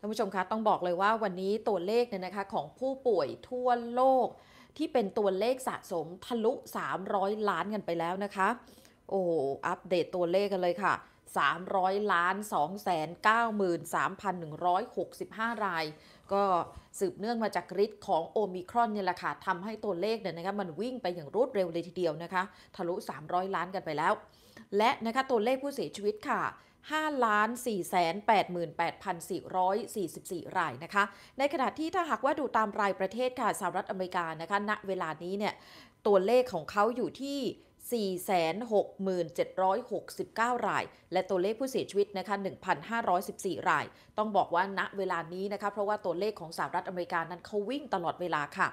ท่านผู้ชมคะต้องบอกเลยว่าวันนี้ตัวเลขเนี่ยนะคะของผู้ป่วยทั่วโลก ที่เป็นตัวเลขสะสมทะลุ 300 ล้านกันไปแล้วนะคะโอ้อัปเดตตัวเลขกันเลยค่ะ 300 ล้าน293,165 ราย ก็สืบเนื่องมาจากฤทธิ์ของโอมิครอนเนี่ยแหละค่ะทำให้ตัวเลขเนี่ยนะคะมันวิ่งไปอย่างรวดเร็วเลยทีเดียวนะคะ ทะลุ 300 ล้านกันไปแล้ว และนะคะตัวเลขผู้เสียชีวิตค่ะ5ล้าน4 8 8 4 4 4รายนะคะ ในขณะที่ถ้าหากว่าดูตามรายประเทศค่ะสหรัฐอเมริกานะคะ ณเวลานี้เนี่ยตัวเลขของเขาอยู่ที่ 4 6 7 6 9 ราย และตัวเลขผู้เสียชีวิตนะคะ1,514รายต้องบอกว่าณเวลานี้นะคะ เพราะว่าตัวเลขของสหรัฐอเมริกานั้นเขาวิ่งตลอดเวลาค่ะ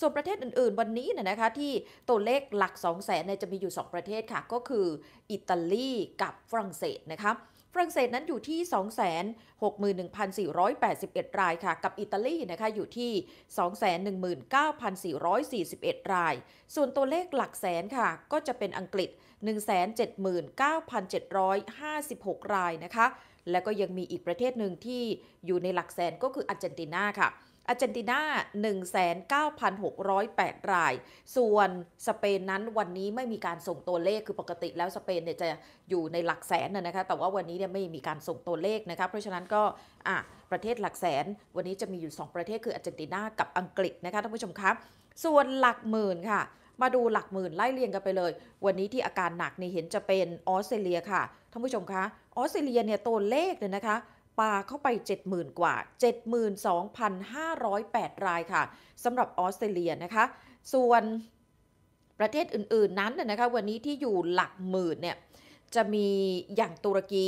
ส่วนประเทศอื่นๆ วันนี้เนี่ยนะคะ ที่ตัวเลขหลัก2 0 0 0 0 0นจะมีอยู่2 ประเทศค่ะ ก็คืออิตาลีกับฝรั่งเศสนะคะฝรั่งเศสนั้นอยู่ที่ 261,481 รายค่ะ กับอิตาลีนะคะอยู่ที่ 219,441 ราย ส่วนตัวเลขหลักแสนค่ะก็จะเป็นอังกฤษ 179,756 รายนะคะ และก็ยังมีอีกประเทศหนึ่งที่อยู่ในหลักแสนก็คืออาร์เจนตินาค่ะอาร์เจนตินา19,608ราย ส่วนสเปนนั้นวันนี้ไม่มีการส่งตัวเลข คือปกติแล้วสเปนเนี่ยจะอยู่ในหลักแสนนะคะ แต่ว่าวันนี้เนี่ยไม่มีการส่งตัวเลขนะคะ เพราะฉะนั้นก็อ่ะประเทศหลักแสน วันนี้จะมีอยู่ 2 ประเทศคืออาร์เจนตินากับอังกฤษนะคะท่านผู้ชมครับส่วนหลักหมื่นค่ะ มาดูหลักหมื่นไล่เรียงกันไปเลย วันนี้ที่อาการหนักนี่เห็นจะเป็นออสเตรเลียค่ะ ท่านผู้ชมคะออสเตรเลียเนี่ยตัวเลขเนี่ยนะคะปาเข้าไป 70,000 กว่า 72,508 รายค่ะ สำหรับออสเตรเลียนะคะ ส่วนประเทศอื่นๆ นั้นนะคะ วันนี้ที่อยู่หลักหมื่นเนี่ย จะมีอย่างตุรกี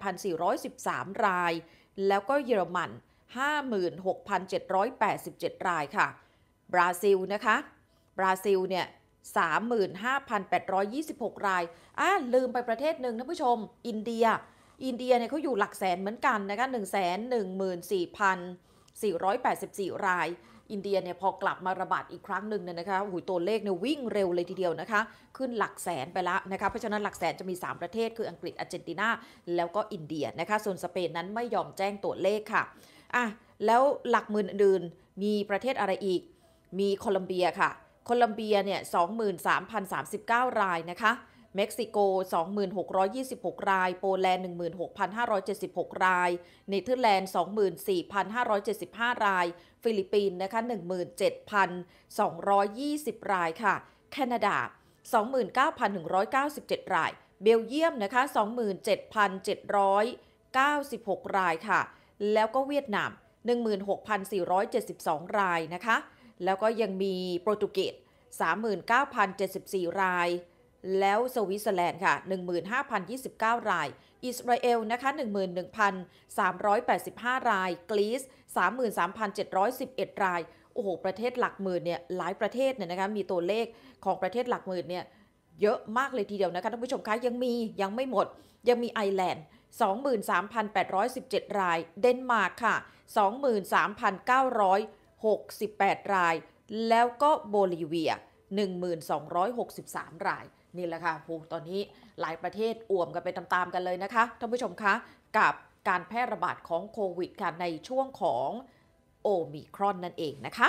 68,413 ราย แล้วก็เยอรมัน 56,787 รายค่ะ บราซิลนะคะ บราซิลเนี่ย 35,826 รายอ่าลืมไปประเทศหนึ่งท่านผู้ชม อินเดียอินเดียเนี่ยเขาอยู่หลักแสนเหมือนกันนะคะหหหนนนนึึ่่่่งงแสสมืีพันสี่ร้อยแปดสสิบี่ราย อินเดียเนี่ยพอกลับมาระบาดอีกครั้งหนึ่งเนี่ยนะคะหุยตัวเลขเนี่ยวิ่งเร็วเลยทีเดียวนะคะ ขึ้นหลักแสนไปแล้วนะคะเพราะฉะนั้นหลักแสนจะมี 3 ประเทศคืออังกฤษอาร์เจนตินา แล้วก็อินเดียนะคะส่วนสเปนนั้นไม่ยอมแจ้งตัวเลขค่ะอ่ะ แล้วหลักหมื่นอื่นมีประเทศอะไรอีก มีโคลัมเบียค่ะโคลัมเบียเนี่ย23,039 รายนะคะเม็กซิโก 2,626 ราย โปแลนด์ 16,576 ราย เนเธอร์แลนด์ 24,575 ราย ฟิลิปปินส์นะคะ 17,220 รายค่ะ แคนาดา 29,197 ราย เบลเยียมนะคะ 27,796 รายค่ะ แล้วก็เวียดนาม 16,472 รายนะคะ แล้วก็ยังมีโปรตุเกส39,074 รายแล้วสวิตเซอร์แลนด์ค่ะ 15,029 ราย อิสราเอล นะคะ 11,385 ราย กรีซ33,711 ราย โอ้โห ประเทศหลักหมื่นเนี่ย หลายประเทศเนี่ยนะคะ มีตัวเลขของประเทศหลักหมื่นเนี่ย เยอะมากเลยทีเดียวนะคะ ท่านผู้ชมคะยังมียังไม่หมด ยังมีไอร์แลนด์23,817 ราย เดนมาร์กค่ะ 23,968 ราย แล้วก็โบลิเวีย 1263 รายนี่แหละค่ะโหตอนนี้หลายประเทศอ่วมกันไปตามๆ กันเลยนะคะ ท่านผู้ชมคะ กับการแพร่ระบาดของโควิดค่ะในช่วงของโอมิครอนนั่นเองนะคะ